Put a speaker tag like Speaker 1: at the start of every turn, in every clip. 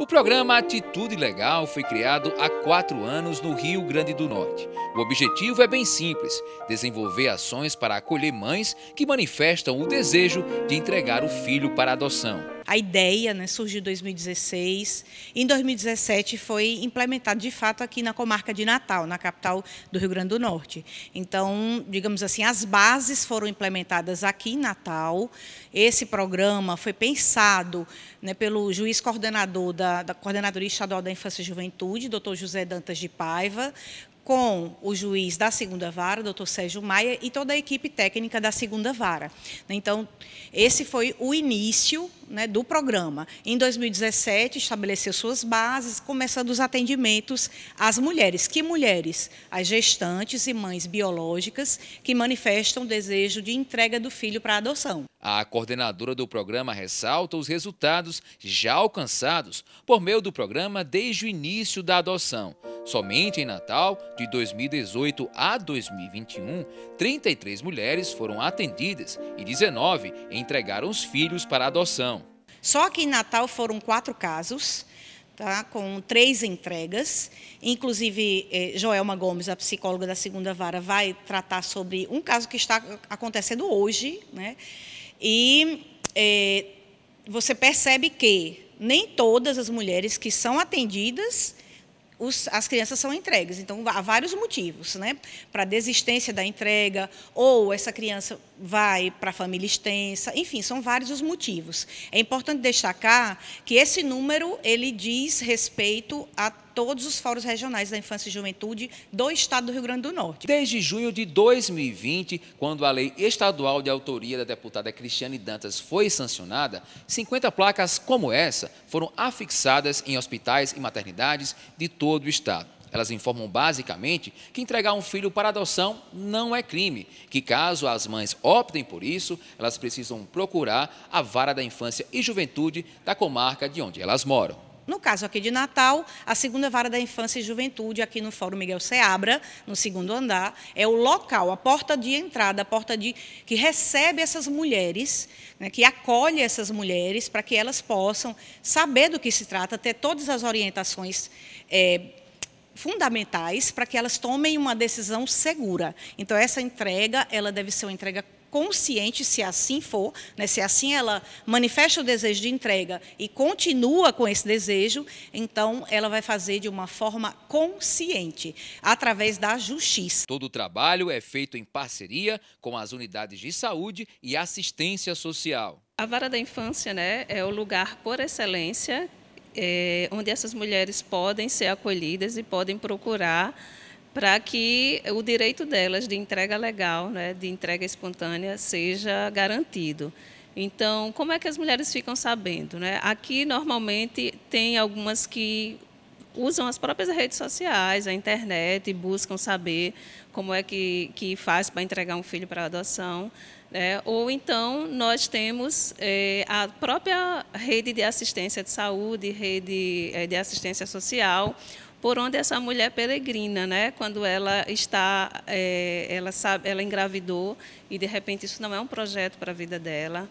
Speaker 1: O programa Atitude Legal foi criado há quatro anos no Rio Grande do Norte. O objetivo é bem simples: desenvolver ações para acolher mães que manifestam o desejo de entregar o filho para adoção
Speaker 2: a ideia né, surgiu em 2016. Em 2017 foi implementado de fato aqui na comarca de Natal, na capital do Rio Grande do Norte. Então, digamos assim, as bases foram implementadas aqui em Natal. Esse programa foi pensado né, pelo juiz coordenador da, da Coordenadoria Estadual da Infância e Juventude, doutor José Dantas de Paiva, com o juiz da segunda vara, doutor Sérgio Maia, e toda a equipe técnica da segunda vara. Né? Então, esse foi o início né, do programa. Em 2017, estabeleceu suas bases, começando os atendimentos às mulheres. Que mulheres? As gestantes e mães biológicas que manifestam desejo de entrega do filho
Speaker 1: para adoção. A coordenadora do programa ressalta os resultados já alcançados por meio do programa desde o início da adoção. Somente em Natal, de 2018 a 2021, 33 mulheres foram atendidas e 19 entregaram os filhos para adoção. Só que em Natal foram quatro
Speaker 2: casos, Tá, com três entregas. Inclusive, eh, Joelma Gomes, a psicóloga da segunda vara, vai tratar sobre um caso que está acontecendo hoje. Né? E eh, você percebe que nem todas as mulheres que são atendidas os, as crianças são entregues. Então, há vários motivos né, para desistência da entrega, ou essa criança vai para a família extensa, enfim, são vários os motivos. É importante destacar que esse número ele diz respeito a todos os fóruns regionais da infância e juventude do
Speaker 1: estado do Rio Grande do Norte. Desde junho de 2020, quando a lei estadual de autoria da deputada Cristiane Dantas foi sancionada, 50 placas como essa foram afixadas em hospitais e maternidades de todo o estado. Elas informam basicamente que entregar um filho para adoção não é crime, que caso as mães optem por isso, elas precisam procurar a vara da infância e juventude da comarca de onde elas moram.
Speaker 2: No caso aqui de Natal, a segunda vara da infância e juventude, aqui no Fórum Miguel Seabra, no segundo andar, é o local, a porta de entrada, a porta de que recebe essas mulheres, né, que acolhe essas mulheres, para que elas possam saber do que se trata, ter todas as orientações é, fundamentais para que elas tomem uma decisão segura. Então, essa entrega, ela deve ser uma entrega consciente, se assim for, né? se assim ela manifesta o desejo de entrega e continua com esse desejo, então ela vai fazer de uma forma consciente, através
Speaker 1: da justiça. Todo o trabalho é feito em parceria com as unidades de saúde e assistência social.
Speaker 3: A vara da infância né, é o lugar por excelência é, onde essas mulheres podem ser acolhidas e podem procurar para que o direito delas de entrega legal, né, de entrega espontânea, seja garantido. Então, como é que as mulheres ficam sabendo? Né? Aqui, normalmente, tem algumas que usam as próprias redes sociais, a internet, e buscam saber como é que, que faz para entregar um filho para adoção. Né? Ou então nós temos é, a própria rede de assistência de saúde, rede é, de assistência social, por onde essa mulher peregrina, né? Quando ela está, é, ela sabe, ela engravidou e de repente isso não é um projeto para a vida dela.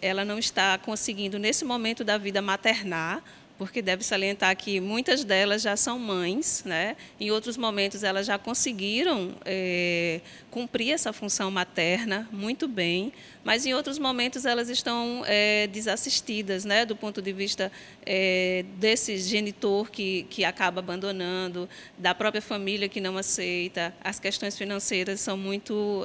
Speaker 3: ela não está conseguindo nesse momento da vida maternar porque deve salientar que muitas delas já são mães, né? em outros momentos elas já conseguiram é, cumprir essa função materna muito bem, mas em outros momentos elas estão é, desassistidas, né? do ponto de vista é, desse genitor que, que acaba abandonando, da própria família que não aceita, as questões financeiras são muito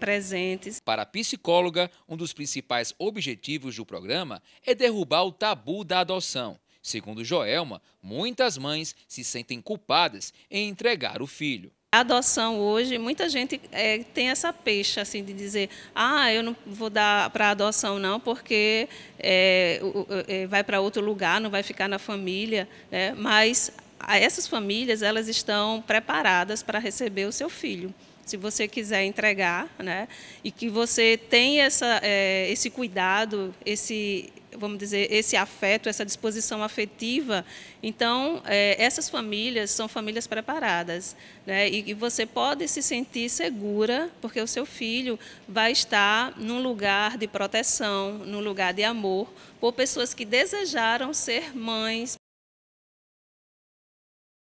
Speaker 3: presentes.
Speaker 1: Para a psicóloga, um dos principais objetivos do programa é derrubar o tabu da adoção Segundo Joelma, muitas mães se sentem culpadas em entregar o filho.
Speaker 3: A adoção hoje, muita gente é, tem essa peixe assim de dizer, ah, eu não vou dar para adoção não, porque é, é vai para outro lugar, não vai ficar na família, né? Mas essas famílias elas estão preparadas para receber o seu filho se você quiser entregar, né? E que você tenha essa, é, esse cuidado, esse vamos dizer, esse afeto, essa disposição afetiva. Então, é, essas famílias são famílias preparadas. Né? E, e, você pode se sentir segura, porque o seu filho vai estar num lugar de proteção, num lugar de amor, por pessoas que desejaram ser mães,